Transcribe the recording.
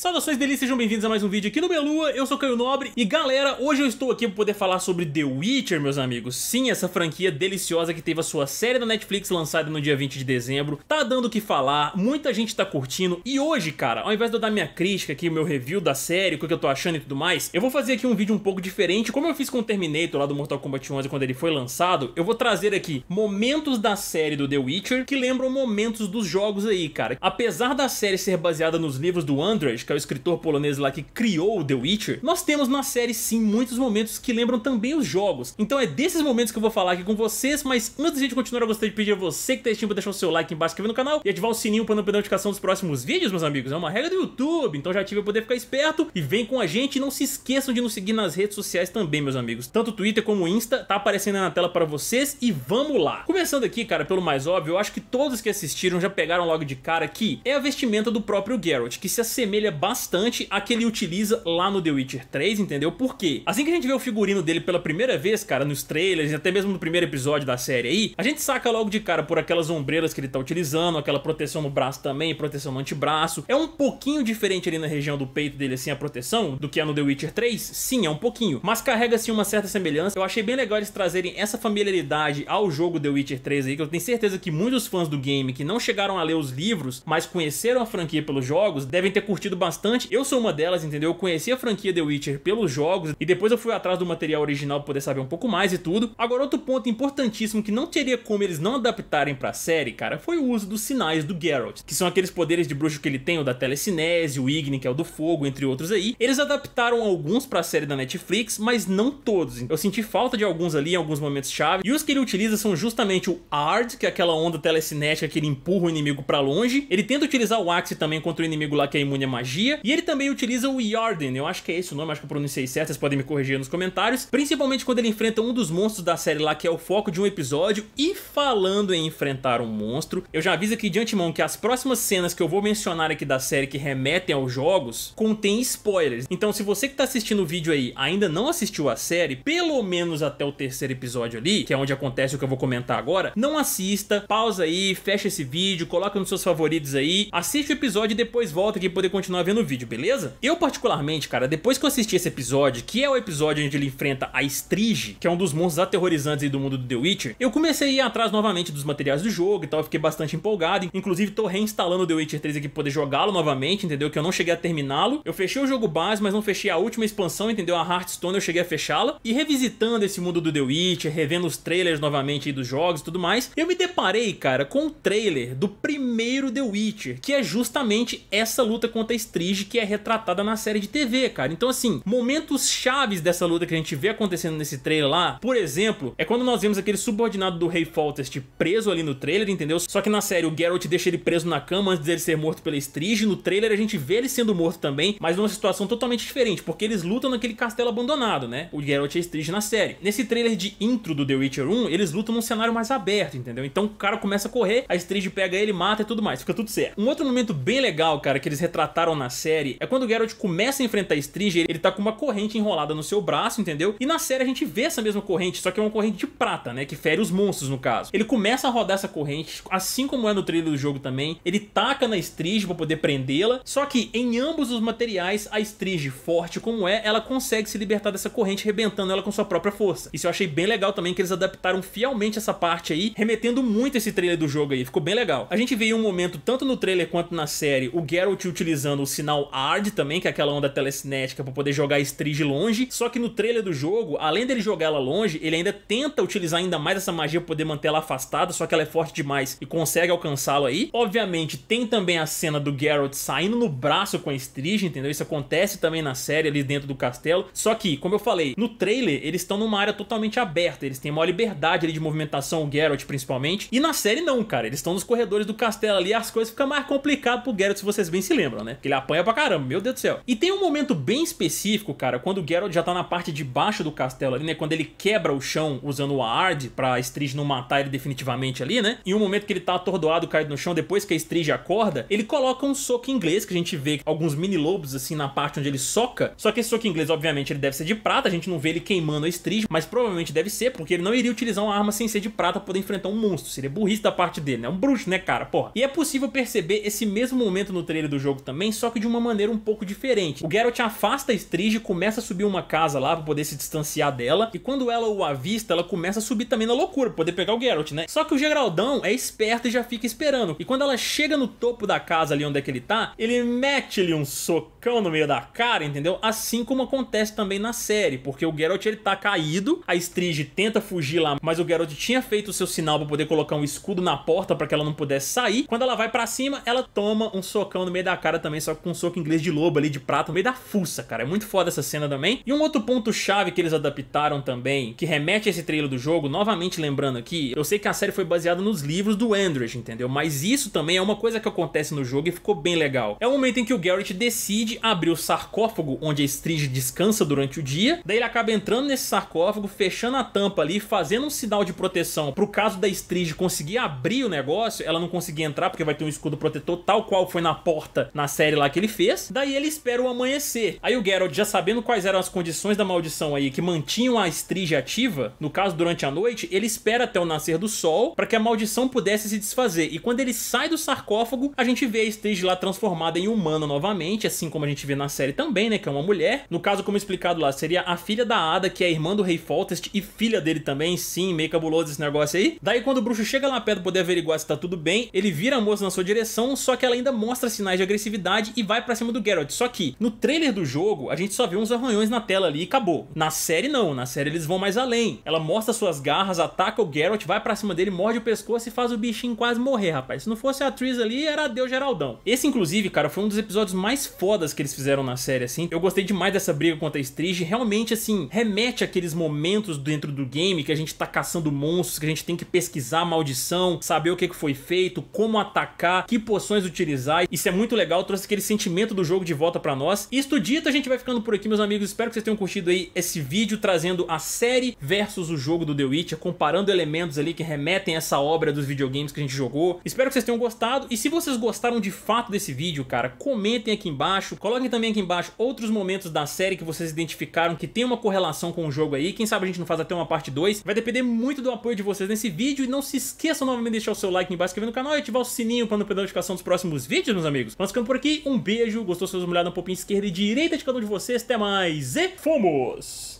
Saudações delícias, sejam bem-vindos a mais um vídeo aqui no Melua, eu sou Caio Nobre E galera, hoje eu estou aqui para poder falar sobre The Witcher, meus amigos Sim, essa franquia deliciosa que teve a sua série na Netflix lançada no dia 20 de dezembro Tá dando o que falar, muita gente tá curtindo E hoje, cara, ao invés de eu dar minha crítica aqui, meu review da série, o que eu tô achando e tudo mais Eu vou fazer aqui um vídeo um pouco diferente, como eu fiz com o Terminator lá do Mortal Kombat 11 quando ele foi lançado Eu vou trazer aqui momentos da série do The Witcher que lembram momentos dos jogos aí, cara Apesar da série ser baseada nos livros do Andrej que é o escritor polonês lá que criou o The Witcher, nós temos na série sim muitos momentos que lembram também os jogos. Então é desses momentos que eu vou falar aqui com vocês, mas antes a gente continuar, eu gostaria de pedir a você que tá assistindo deixar o seu like embaixo, inscrever no canal e ativar o sininho para não perder a notificação dos próximos vídeos, meus amigos. É uma regra do YouTube, então já tive pra poder ficar esperto e vem com a gente. E não se esqueçam de nos seguir nas redes sociais também, meus amigos. Tanto Twitter como Insta, tá aparecendo aí na tela para vocês e vamos lá. Começando aqui, cara, pelo mais óbvio, eu acho que todos que assistiram já pegaram logo de cara que é a vestimenta do próprio Geralt, que se assemelha bastante a que ele utiliza lá no The Witcher 3, entendeu? Porque assim que a gente vê o figurino dele pela primeira vez, cara, nos trailers, até mesmo no primeiro episódio da série aí, a gente saca logo de cara por aquelas ombreiras que ele tá utilizando, aquela proteção no braço também, proteção no antebraço. É um pouquinho diferente ali na região do peito dele, assim, a proteção, do que é no The Witcher 3? Sim, é um pouquinho. Mas carrega, assim, uma certa semelhança. Eu achei bem legal eles trazerem essa familiaridade ao jogo The Witcher 3 aí, que eu tenho certeza que muitos fãs do game que não chegaram a ler os livros, mas conheceram a franquia pelos jogos, devem ter curtido bastante. Eu sou uma delas, entendeu? Eu conheci a franquia The Witcher pelos jogos e depois eu fui atrás do material original pra poder saber um pouco mais e tudo. Agora, outro ponto importantíssimo que não teria como eles não adaptarem pra série, cara, foi o uso dos sinais do Geralt, que são aqueles poderes de bruxo que ele tem, o da telecinese, o Igni, que é o do fogo, entre outros aí. Eles adaptaram alguns pra série da Netflix, mas não todos. Eu senti falta de alguns ali em alguns momentos chave. E os que ele utiliza são justamente o Ard, que é aquela onda telecinética que ele empurra o inimigo pra longe. Ele tenta utilizar o Axe também contra o inimigo lá que é imune a magia magia. E ele também utiliza o Yarden, eu acho que é esse o nome, acho que eu pronunciei certo, vocês podem me corrigir nos comentários. Principalmente quando ele enfrenta um dos monstros da série lá, que é o foco de um episódio. E falando em enfrentar um monstro, eu já aviso aqui de antemão que as próximas cenas que eu vou mencionar aqui da série que remetem aos jogos contém spoilers. Então se você que está assistindo o vídeo aí ainda não assistiu a série, pelo menos até o terceiro episódio ali, que é onde acontece o que eu vou comentar agora, não assista, pausa aí, fecha esse vídeo, coloca nos seus favoritos aí, assiste o episódio e depois volta aqui para poder continuar continuar vendo o vídeo, beleza? Eu particularmente, cara, depois que eu assisti esse episódio, que é o episódio onde ele enfrenta a Strige, que é um dos monstros aterrorizantes aí do mundo do The Witcher, eu comecei a ir atrás novamente dos materiais do jogo e tal, fiquei bastante empolgado, inclusive tô reinstalando o The Witcher 3 aqui pra poder jogá-lo novamente, entendeu? Que eu não cheguei a terminá-lo. Eu fechei o jogo base, mas não fechei a última expansão, entendeu? A Hearthstone eu cheguei a fechá-la. E revisitando esse mundo do The Witcher, revendo os trailers novamente aí dos jogos e tudo mais, eu me deparei, cara, com o um trailer do primeiro The Witcher, que é justamente essa luta contra a Strige que é retratada na série de TV, cara. Então, assim, momentos chaves dessa luta que a gente vê acontecendo nesse trailer lá, por exemplo, é quando nós vemos aquele subordinado do Rei Faltest preso ali no trailer, entendeu? Só que na série o Geralt deixa ele preso na cama antes dele ser morto pela Strige. No trailer a gente vê ele sendo morto também, mas numa situação totalmente diferente, porque eles lutam naquele castelo abandonado, né? O Geralt e a Strige na série. Nesse trailer de intro do The Witcher 1, eles lutam num cenário mais aberto, entendeu? Então o cara começa a correr, a Strige pega ele, mata e tudo mais, fica tudo certo. Um outro momento bem legal, cara, que eles retrataram na série é quando o Geralt começa a enfrentar a Stringer, ele tá com uma corrente enrolada no seu braço, entendeu? E na série a gente vê essa mesma corrente, só que é uma corrente de prata, né? Que fere os monstros, no caso. Ele começa a rodar essa corrente, assim como é no trailer do jogo também. Ele taca na Strige pra poder prendê-la. Só que em ambos os materiais, a Strige, forte como é, ela consegue se libertar dessa corrente, rebentando ela com sua própria força. Isso eu achei bem legal também, que eles adaptaram fielmente essa parte aí, remetendo muito esse trailer do jogo aí. Ficou bem legal. A gente veio um momento, tanto no trailer quanto na série, o Geralt utilizando o sinal hard também, que é aquela onda telecinética para poder jogar a Strige longe. Só que no trailer do jogo, além dele jogar ela longe, ele ainda tenta utilizar ainda mais essa magia para poder manter ela afastada, só que ela é forte demais e consegue alcançá-lo aí. Obviamente, tem também a cena do Geralt saindo no braço com a Strige, entendeu? Isso acontece também na série ali dentro do castelo. Só que, como eu falei, no trailer eles estão numa área totalmente aberta, eles têm maior liberdade ali de movimentação, o Geralt principalmente. E na série não, cara, eles estão nos corredores do castelo ali, as coisas ficam mais complicadas pro Geralt, se vocês bem se lembram, né? ele apanha pra caramba, meu Deus do céu. E tem um momento bem específico, cara, quando o Geralt já tá na parte de baixo do castelo ali, né? Quando ele quebra o chão usando o Ard pra Strige não matar ele definitivamente ali, né? E um momento que ele tá atordoado, caído no chão, depois que a Strige acorda, ele coloca um soco inglês, que a gente vê alguns mini-lobos, assim, na parte onde ele soca. Só que esse soco inglês, obviamente, ele deve ser de prata, a gente não vê ele queimando a Strige, mas provavelmente deve ser, porque ele não iria utilizar uma arma sem ser de prata pra poder enfrentar um monstro. Seria burrice da parte dele, né? Um bruxo, né, cara? Porra. E é possível perceber esse mesmo momento no trailer do jogo também, só só que de uma maneira um pouco diferente. O Geralt afasta a Strige, começa a subir uma casa lá pra poder se distanciar dela, e quando ela o avista, ela começa a subir também na loucura, pra poder pegar o Geralt, né? Só que o Geraldão é esperto e já fica esperando. E quando ela chega no topo da casa ali onde é que ele tá, ele mete-lhe um socão no meio da cara, entendeu? Assim como acontece também na série, porque o Geralt ele tá caído, a Strige tenta fugir lá, mas o Geralt tinha feito o seu sinal para poder colocar um escudo na porta para que ela não pudesse sair. Quando ela vai para cima, ela toma um socão no meio da cara também, só com um soco inglês de lobo ali, de prata, no meio da fuça, cara. É muito foda essa cena também. E um outro ponto-chave que eles adaptaram também, que remete a esse trailer do jogo, novamente lembrando aqui, eu sei que a série foi baseada nos livros do Andrews, entendeu? Mas isso também é uma coisa que acontece no jogo e ficou bem legal. É o momento em que o Garrett decide abrir o sarcófago onde a Stridge descansa durante o dia, daí ele acaba entrando nesse sarcófago, fechando a tampa ali, fazendo um sinal de proteção pro caso da Stridge conseguir abrir o negócio, ela não conseguir entrar porque vai ter um escudo protetor, tal qual foi na porta na série lá que ele fez. Daí ele espera o amanhecer. Aí o Geralt, já sabendo quais eram as condições da maldição aí que mantinham a estrige ativa, no caso durante a noite, ele espera até o nascer do sol para que a maldição pudesse se desfazer. E quando ele sai do sarcófago, a gente vê a estrige lá transformada em humana novamente, assim como a gente vê na série também, né, que é uma mulher. No caso, como explicado lá, seria a filha da Ada, que é a irmã do rei Foltest e filha dele também, sim, meio cabuloso esse negócio aí. Daí quando o bruxo chega lá perto para poder averiguar se tá tudo bem, ele vira a moça na sua direção, só que ela ainda mostra sinais de agressividade e vai para cima do Geralt. Só que no trailer do jogo, a gente só vê uns arranhões na tela ali e acabou. Na série não, na série eles vão mais além. Ela mostra suas garras, ataca o Geralt, vai para cima dele, morde o pescoço e faz o bichinho quase morrer, rapaz. Se não fosse a atriz ali, era adeus Geraldão. Esse inclusive, cara, foi um dos episódios mais fodas que eles fizeram na série, assim. Eu gostei demais dessa briga contra a Strige, realmente assim, remete àqueles momentos dentro do game que a gente tá caçando monstros, que a gente tem que pesquisar a maldição, saber o que, que foi feito, como atacar, que poções utilizar. Isso é muito legal, trouxe aquele aquele sentimento do jogo de volta para nós. Isto dito, a gente vai ficando por aqui, meus amigos. Espero que vocês tenham curtido aí esse vídeo trazendo a série versus o jogo do The Witcher, comparando elementos ali que remetem a essa obra dos videogames que a gente jogou. Espero que vocês tenham gostado. E se vocês gostaram de fato desse vídeo, cara, comentem aqui embaixo. Coloquem também aqui embaixo outros momentos da série que vocês identificaram que tem uma correlação com o jogo aí. Quem sabe a gente não faz até uma parte 2. Vai depender muito do apoio de vocês nesse vídeo. E não se esqueçam novamente de deixar o seu like embaixo, embaixo, inscrever no canal e ativar o sininho para não perder a notificação dos próximos vídeos, meus amigos. Vamos ficando por aqui um beijo, gostou, seus molhados um pouquinho esquerda e direita de cada um de vocês, até mais e fomos!